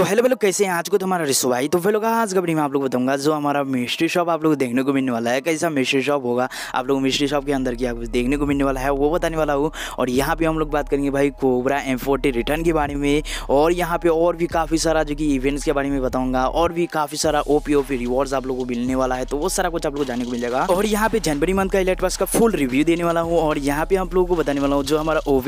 तो हेलो बोलो कैसे हैं आज को तुम्हारा रिसवाई तो फिर लोग तो आज कबड़ी में आप लोग बताऊंगा जो हमारा मिस्ट्री शॉप आप लोग देखने को मिलने वाला है कैसा मिस्ट्री शॉप होगा आप लोग मिस्ट्री शॉप के अंदर क्या देखने को मिलने वाला है वो बताने वाला हूँ और यहाँ पे हम लोग बात करेंगे भाई कोबरा एम रिटर्न के बारे में और यहाँ पे और भी काफ़ी सारा जो कि इवेंट्स के बारे में बताऊँगा और भी काफ़ी सारा ओ पी रिवॉर्ड्स आप लोग को मिलने वाला है तो वो सारा कुछ आप लोग जाने को मिल जाएगा और यहाँ पे जनवरी मंथ का इलेक्ट्रॉस का फुल रिव्यू देने वाला हूँ और यहाँ पे हम लोगों को बताने वाला हूँ जो हमारा ओ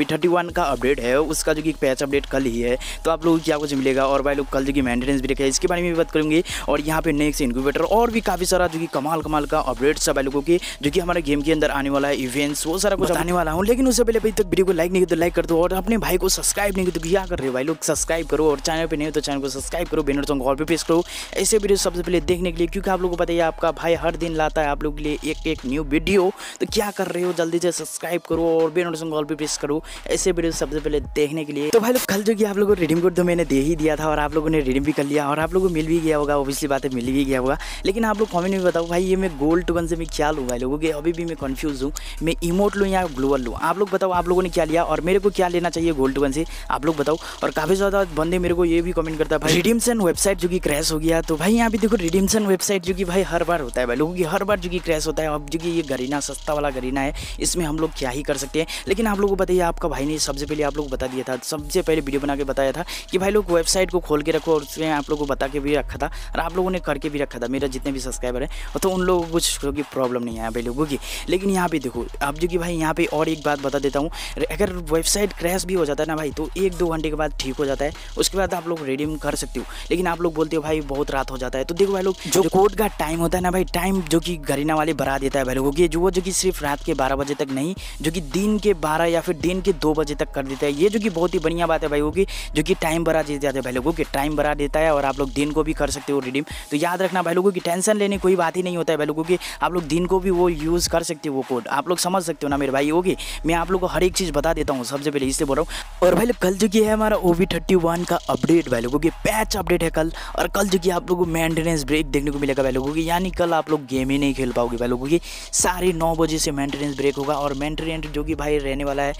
का अपडेट है उसका जो कि पैच अपडेट कल ही है तो आप लोग क्या कुछ मिलेगा और भाई लोग कल जो कि मेंटेनेंस भी रखा है इसके बारे में भी बात करूंगी और यहाँ पे नेक्स्ट इनक्यूबेटर और भी काफ़ी सारा जो कि कमाल कमाल का अपडेट सब लोगों के जो कि हमारे गेम के अंदर आने वाला है इवेंट्स वो सारा कुछ आने वाला हूँ लेकिन उससे पहले अभी तक वीडियो को लाइक नहीं तो लाइक कर दो और अपने भाई को सब्सक्राइब नहीं तो क्या कर रहे हो भाई लोग सब्सक्राइब करो और चैनल पर नहीं तो चैनल को सब्सक्राइब करो बेनर सॉन्ग और भी पेश करो ऐसे वीडियो सबसे पहले देखने के लिए क्योंकि आप लोग को पता है आपका भाई हर दिन लाता है आप लोग के लिए एक एक न्यू वीडियो तो क्या कर रहे हो जल्दी से सब्सक्राइब करो और बेनर सॉन्ग ऑल भी प्रेस करो ऐसे वीडियो सबसे पहले देखने के लिए तो भाई लोग कल जो कि आप लोगों को रिडीम कोड तो मैंने दे ही दिया था और आप लोगों ने रिडीम भी कर लिया और आप लोगों को मिल भी गया होगा ऑब्वियसली बात है मिल भी गया होगा लेकिन आप लोग कॉमेंट में बताओ भाई ये मैं गोल्ड टोकन से मैं क्या लूँ भाई लोगों के अभी भी मैं कन्फ्यूज़ हूँ मैं इमोट लूँ या ग्लोअल लूँ आप लोग बताओ आप लोगों ने क्या लिया और मेरे को क्या लेना चाहिए गोल्ड टोकन से आप लोग बताओ और काफ़ी ज़्यादा बंदे मेरे को ये भी कमेंट करता है भाई रिडीमसन वेबसाइट जो कि क्रैश हो गया तो भाई यहाँ भी देखो रिडीमसन वेबसाइट जो कि भाई हर बार होता है भाई लोगों की हर बार जो कि क्रैश होता है अब जो कि ये गरीना सस्ता वाला गरीना है इसमें हम लोग क्या ही कर सकते हैं लेकिन आप लोगों को बताइए आपका भाई ने सबसे पहले आप लोग बता दिया था सबसे पहले वीडियो बना के बताया था कि भाई लोग वेबसाइट को खोल के रखो और उसमें आप लोगों को बता के भी रखा था और आप लोगों ने करके भी रखा था मेरा जितने भी सब्सक्राइबर है तो उन लोगों को कुछ की प्रॉब्लम नहीं है भाई लोगों की लेकिन यहाँ पे देखो अब जो कि भाई यहाँ पे और एक बात बता देता हूँ अगर वेबसाइट क्रैश भी हो जाता है ना भाई तो एक दो घंटे के बाद ठीक हो जाता है उसके बाद आप लोग रिडीम कर सकते हो लेकिन आप लोग बोलते हो भाई बहुत रात हो जाता है तो देखो भाई लोग जो कोर्ट का टाइम होता है ना भाई टाइम जो कि गरीना वाले बढ़ा देता है भाई लोगों की जो जो कि सिर्फ रात के बारह बजे तक नहीं जो कि दिन के बारह या फिर दिन के दो बजे तक कर देता है ये जो कि बहुत ही बढ़िया बात है भाई लोगों की जो कि टाइम बढ़ा देता है भाई लोगों के के टाइम बढ़ा देता है और आप लोग दिन को भी कर सकते हो रिडीम तो याद रखना भाई लोगों की टेंशन लेने कोई बात ही नहीं होता है भाई लोगों की आप लोग दिन को भी वो यूज़ कर सकते हो वो कोड आप लोग समझ सकते हो ना मेरे भाई ओके मैं आप लोग को हर एक चीज़ बता देता हूँ सबसे पहले इससे बोल रहा हूँ और भाई कल जो कि है हमारा ओ वी थर्टी वन का अपडेट भाई लोगों की पैच अपडेट है कल और कल जो कि आप लोगों को मेंटेनेंस ब्रेक देखने को मिलेगा भाई लोगों की यानी कल आप लोग गेम ही नहीं खेल पाओगे भाई लोगों की साढ़े नौ बजे से मेंटेनेंस ब्रेक होगा और मेंटेनेंस जो कि भाई रहने वाला है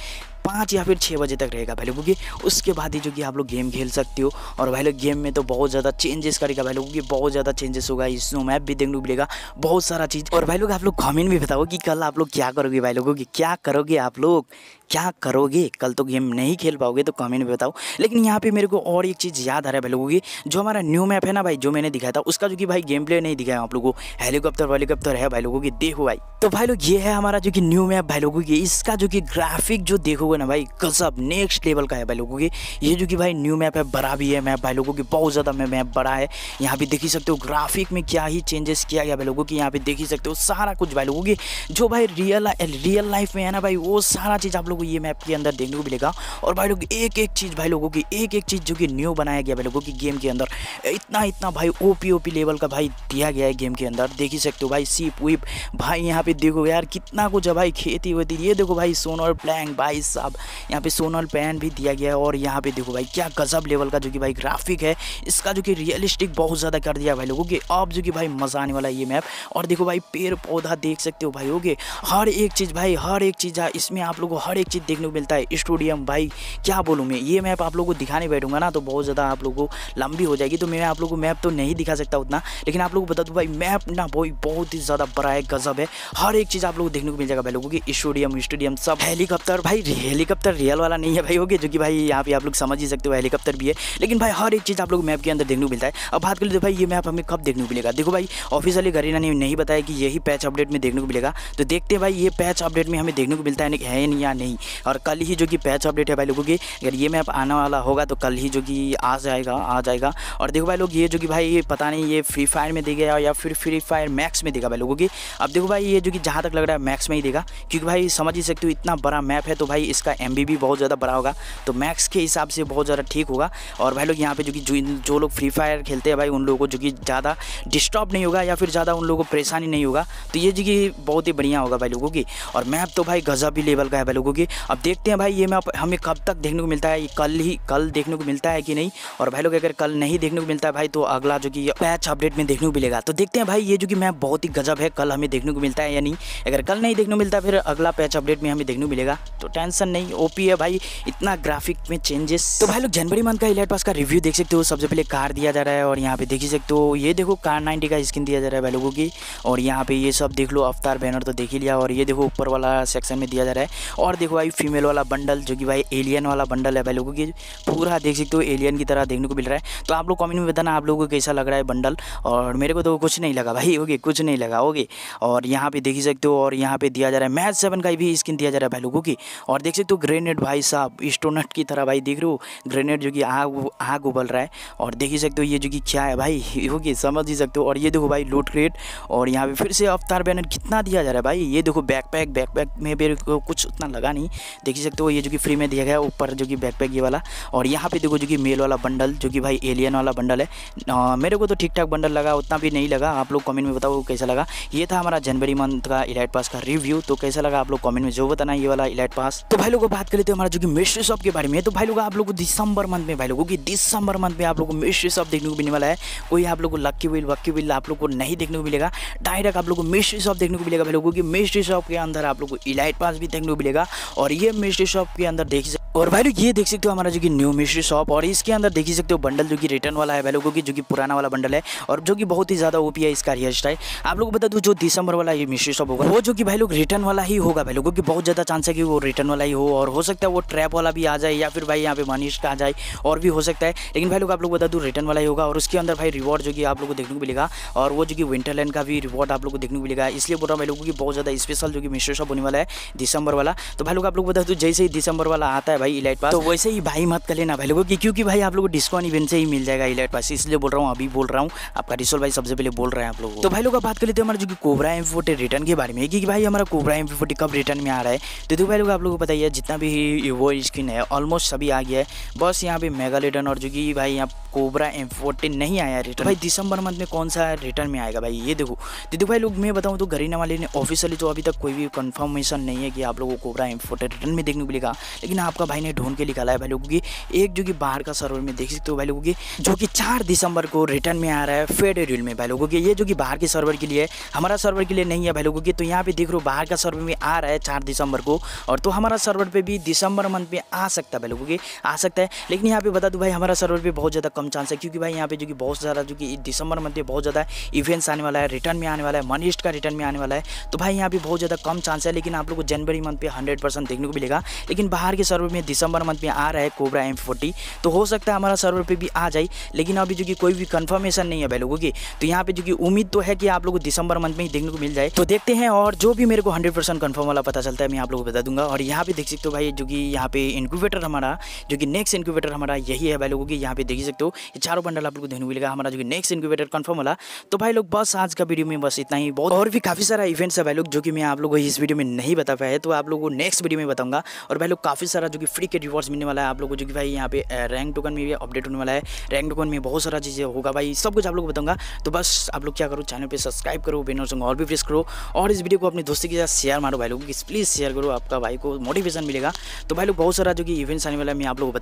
पाँच या फिर छः बजे तक रहेगा भाई लोगों की उसके बाद ही जो कि आप लोग गेम खेल सकते हो और भाई लोग गेम में तो बहुत ज़्यादा चेंजेस करेगा भाई लोगों की बहुत ज़्यादा चेंजेस होगा इस मैप भी देखने को मिलेगा बहुत सारा चीज़ और भाई लोग आप लोग कमेंट भी बताओ कि कल आप लोग क्या करोगे भाई लोगों की क्या करोगे आप लोग क्या करोगे कल तो गेम नहीं खेल पाओगे तो कमेंट में बताओ लेकिन यहाँ पे मेरे को और एक चीज़ याद आ रहा है भाई लोगों की जो हमारा न्यू मैप है ना भाई जो मैंने दिखाया था उसका जो कि भाई गेम प्ले नहीं दिखाया आप लोगों को हेलीकॉप्टर वेलीकॉप्टर है भाई लोगों की देखो भाई तो भाई लोग ये है हमारा जो कि न्यू मैप भाई लोगों की इसका जो कि ग्राफिक जो देखोगे लोगों ने भाई गजब नेक्स्ट लेवल का है भाई लोगों की ये जो कि भाई न्यू मैप है बड़ा भी है मैप भाई लोगों की बहुत ज़्यादा मैप बड़ा है यहाँ पे देख ही सकते हो ग्राफिक में क्या ही चेंजेस किया गया भाई लोगों की यहाँ पे देख ही सकते हो सारा कुछ भाई लोगों की जो भाई रियल रियल लाइफ में है ना भाई वो सारा चीज़ आप लोग को ये मैप के अंदर देखने को मिलेगा और भाई लोग एक एक चीज़ भाई लोगों की एक एक चीज़ जो कि न्यू बनाया गया भाई लोगों की गेम के अंदर इतना इतना भाई ओ पी लेवल का भाई दिया गया है गेम के अंदर देख ही सकते हो भाई सीप वीप भाई यहाँ पे देखो यार कितना कुछ है भाई खेती वेती ये देखो भाई सोनर प्लैंग भाई साहब साहब यहाँ पे सोनल पैन भी दिया गया है और यहाँ पे देखो भाई क्या गजब लेवल का जो कि भाई ग्राफिक है इसका जो कि रियलिस्टिक बहुत ज़्यादा कर दिया भाई लोगों के अब जो कि भाई मज़ा आने वाला है ये मैप और देखो भाई पेड़ पौधा देख सकते हो भाई ओके हर एक चीज़ भाई हर एक चीज़ इसमें आप लोग को हर एक चीज़ देखने को मिलता है स्टूडियम भाई क्या बोलूँ मैं ये मैप आप लोग को दिखाने बैठूंगा ना तो बहुत ज़्यादा आप लोग को लंबी हो जाएगी तो मैं आप लोग को मैप तो नहीं दिखा सकता उतना लेकिन आप लोग को बता दूँ भाई मैप ना भाई बहुत ही ज़्यादा बड़ा है गजब है हर एक चीज़ आप लोग को देखने को मिल जाएगा भाई लोगों की स्टूडियम स्टूडियम सब हेलीकॉप्टर भाई हेलीकॉप्टर रियल वाला नहीं है भाई होगी जो कि भाई यहाँ पे आप लोग समझ ही सकते हो हेलीकॉप्टर भी है लेकिन भाई हर एक चीज़ आप लोग मैप के अंदर देखने को मिलता है अब बात कर लेते तो भाई ये मैप हमें कब देखने को मिलेगा देखो भाई ऑफिसली गरीना ने नहीं बताया कि यही पैच अपडेट में देखने को मिलेगा तो देखते हैं भाई ये पैच अपडेट में हमें देखने को मिलता है है नहीं या नहीं और कल ही जो कि पैच अपडेट है भाई लोगों की अगर ये मैप आने वाला होगा तो कल ही जो कि आ जाएगा आ जाएगा और देखो भाई लोग ये जो कि भाई पता नहीं ये फ्री फायर में दे गया या फिर फ्री फायर मैक्स में देगा भाई लोगों की अब देखो भाई ये जो कि जहाँ तक लग रहा है मैक्स में ही देगा क्योंकि भाई समझ ही सकते हो इतना बड़ा मैप है तो भाई इस इसका एम भी बहुत ज़्यादा बड़ा होगा तो मैक्स के हिसाब से बहुत ज़्यादा ठीक होगा और भाई लोग यहाँ पर जो कि जो लोग फ्री फायर खेलते हैं भाई उन लोगों को जो कि ज़्यादा डिस्टर्ब नहीं होगा या फिर ज़्यादा उन लोगों को परेशानी नहीं होगा तो ये जो कि बहुत ही बढ़िया होगा भाई लोगों की और मैप तो भाई गजब ही लेवल का है भाई लोगों की अब देखते हैं भाई ये मैप हमें कब तक देखने को मिलता है कल ही कल देखने को मिलता है कि नहीं और भाई लोग अगर कल नहीं देखने को मिलता है भाई तो अगला जो कि पैच अपडेट में देखने को मिलेगा तो देखते हैं भाई ये जो कि मैप बहुत ही गजब है कल हमें देखने को मिलता है या नहीं अगर कल नहीं देखने को मिलता फिर अगला पैच अपडेट में हमें देखने को मिलेगा तो टेंशन नहीं ओपी है भाई इतना ग्राफिक में चेंजेस तो भाई लोग जनवरी मंथ का इलेट पास का रिव्यू देख सकते हो सबसे पहले कार दिया जा रहा है और यहाँ पे देख ही सकते हो ये देखो कार नाइनटी का स्किन दिया जा रहा है भाई लोगों की और यहाँ पे ये सब देख लो अवतार बैनर तो देख ही लिया और ये देखो ऊपर वाला सेक्शन में दिया जा रहा है और देखो भाई फीमेल वाला बंडल जो कि भाई एलियन वाला बंडल है भाई लोगों की पूरा देख सकते हो एलियन की तरह देखने को मिल रहा है तो आप लोग कॉमेंट में बताना आप लोगों को कैसा लग रहा है बंडल और मेरे को तो कुछ नहीं लगा भाई ओके कुछ नहीं लगा ओके और यहाँ पे देख ही सकते हो और यहाँ पे दिया जा रहा है मैच सेवन का भी स्किन दिया जा रहा है भाई लोगों की और देख वैसे तो ग्रेनेड भाई साहब स्टोनट की तरह भाई देख रहे हो ग्रेनेड जो कि आग आग उबल रहा है और देख ही सकते हो ये जो कि क्या है भाई ओके समझ ही सकते हो और ये देखो भाई लूट क्रेट और यहाँ पे फिर से अवतार बैनर कितना दिया जा रहा है भाई ये देखो बैकपैक बैकपैक में मेरे को कुछ उतना लगा नहीं देख ही सकते हो ये जो कि फ्री में दिया गया ऊपर जो कि बैकपैक ये वाला और यहाँ पे देखो जो कि मेल वाला बंडल जो कि भाई एलियन वाला बंडल है मेरे को तो ठीक ठाक बंडल लगा उतना भी नहीं लगा आप लोग कमेंट में बताओ कैसा लगा ये था हमारा जनवरी मंथ का इलाइट पास का रिव्यू तो कैसा लगा आप लोग कमेंट में जो बताना ये वाला इलाइट पास तो भाई लोगों बात कर लेते हैं हमारा जो कि मिस्ट्री शॉप के बारे में तो भाई लोग आप लोग को दिसंबर मंथ में भाई लोगों की दिसंबर मंथ में आप लोग को मिस्ट्री शॉप देखने को मिलने वाला है कोई आप लोग को लक्की विल वक्की विल आप लोग को नहीं देखने को मिलेगा डायरेक्ट आप लोग को मिस्ट्री शॉप देखने को मिलेगा भाई लोगों की मिस्ट्री शॉप के अंदर आप लोग को इलाइट पास भी देखने को मिलेगा और ये मिस्ट्री शॉप के अंदर देख और भाई लोग ये देख सकते हो हमारा जो कि न्यू मिश्री शॉप और इसके अंदर देख ही सकते हो बंडल जो कि रिटर्न वाला है भाई लोगों की जो कि पुराना वाला बंडल है और जो कि बहुत ही ज़्यादा ओपी है इसका हेयर स्टाइल आप लोग बता दूँ जो दिसंबर वाला ये मिश्री शॉप होगा वो जो कि भाई लोग रिटर्न वाला ही होगा भाई लोगों की बहुत ज़्यादा चांस है कि वो रिटर्न वाला ही हो और हो सकता है वो ट्रैप वाला भी आ जाए या फिर भाई यहाँ पे मनीष का आ जाए और भी हो सकता है लेकिन भाई लोग आप लोग बता दूँ रिटर्न वाला ही होगा और उसके अंदर भाई रिवॉर्ड जो कि आप लोग को देखने को मिलेगा और वो जो कि विंटरलैंड का भी रिवॉर्ड आप लोग को देखने को मिलेगा इसलिए बोल रहा हूँ भाई लोगों की बहुत ज़्यादा स्पेशल जो कि मिश्री शॉप होने वाला है दिसंबर वाला तो भाई लोग आप लोग बता दूँ जैसे ही दिसंबर वाला आता है भाई इलाइट पास तो वैसे ही भाई मत कर लेना भाई लोगों की क्योंकि भाई आप लोग को डिस्काउंट इवेंट से ही मिल जाएगा इलाइट पास इसलिए बोल रहा हूँ अभी बोल रहा हूँ आपका रिसोल भाई सबसे पहले बोल रहे हैं आप लोग तो भाई लोग बात कर लेते हैं हमारे जो कि कोबरा एम फोर्टी रिटर्न के बारे में क्योंकि भाई हमारा कोबरा एम फोर्टी कब रिटर्न में आ रहा है तो देखो भाई लोग आप लोगों को बताइए जितना भी वो स्क्रीन है ऑलमोस्ट सभी आ गया है बस यहाँ पे मेगा रिटर्न और जो कि भाई यहाँ कोबरा एम नहीं आया रिटर्न तो भाई दिसंबर मंथ में कौन सा रिटर्न में आएगा भाई ये देखो तो देखो भाई लोग मैं बताऊँ तो गरीना वाले ने ऑफिशियली तो अभी तक कोई भी कन्फर्मेशन नहीं है कि आप लोगों को कोबरा एम रिटर्न में देखने को मिलेगा लेकिन आपका भाई ने ढूंढ के निकाला है भाई लोगों की एक जो कि बाहर का सर्वर में देख सकते हो भाई लोगों की जो कि चार दिसंबर को रिटर्न में आ रहा है फेडरल में भाई लोगों की ये जो कि बाहर के सर्वर के लिए है हमारा सर्वर के लिए नहीं है भाई लोगों की तो यहाँ पे देख रहे हो बाहर का सर्वर में आ रहा है चार दिसंबर को और तो हमारा सर्वर पर भी दिसंबर मंथ में आ सकता है भाई लोगों की आ सकता है लेकिन यहाँ पे बता दूँ भाई हमारा सर्वर पर बहुत ज़्यादा कम चांस है क्योंकि भाई यहाँ पे जो कि बहुत ज़्यादा जो कि दिसंबर मंथ में बहुत ज़्यादा इवेंट्स आने वाला है रिटर्न में आने वाला है मनीस्ट का रिटर्न में आने वाला है तो भाई यहाँ पर बहुत ज़्यादा कम चांस है लेकिन आप लोग को जनवरी मंथ पे हंड्रेड परसेंट देखने को मिलेगा लेकिन बाहर के सर्वर में में दिसंबर मंथ में आ रहा है कोबरा एम फोर्टी तो हो सकता है हमारा सर्वर पर भी आ जाए लेकिन अभी जो कि कोई भी कंफर्मेशन नहीं है भाई लोगों की तो यहाँ पे जो कि उम्मीद तो है कि आप लोगों को दिसंबर मंथ में ही देखने को मिल जाए तो देखते हैं और जो भी मेरे को हंड्रेड परसेंट वाला पता चलता है मैं आप लोगों को बता दूंगा और यहाँ पे देख सकते हो भाई जो कि यहाँ पे इंक्यूबेटर हमारा जो कि नेक्स्ट इंक्यूबेटर हमारा यही है भाई लोगों की यहाँ पे देख सकते हो चारों बंडल आप लोग को देखने को मिलेगा हमारा जो कि नेक्स्ट इंक्यूबेटर कन्फर्म वाला तो भाई लोग बस आज का वीडियो में बस इतना ही बहुत और भी काफी सारा इवेंट्स है भाई लोग जो कि मैं आप लोगों को इस वीडियो में नहीं बता पाया तो आप लोगों को नेक्स्ट वीडियो में बताऊंगा और भाई लोग काफी सारा जो कि फ्री के रिवॉर्ड्स मिलने वाला है आप लोगों को जो कि भाई यहाँ पे रैंक टोकन में भी अपडेट होने वाला है रैंक टोकन में बहुत सारा चीज़ें होगा भाई सब कुछ आप लोग बताऊंगा तो बस आप लोग क्या करो चैनल पर सब्सक्राइब करो बेनर संग और भी प्रेस करो और इस वीडियो को अपने दोस्तों के साथ शेयर मारो भाई लोग प्लीज़ शेयर करो आपका भाई को मोटिवेशन मिलेगा तो भाई लोग बहुत सारा जो कि इवेंट्स आने वाला है मैं आप लोग को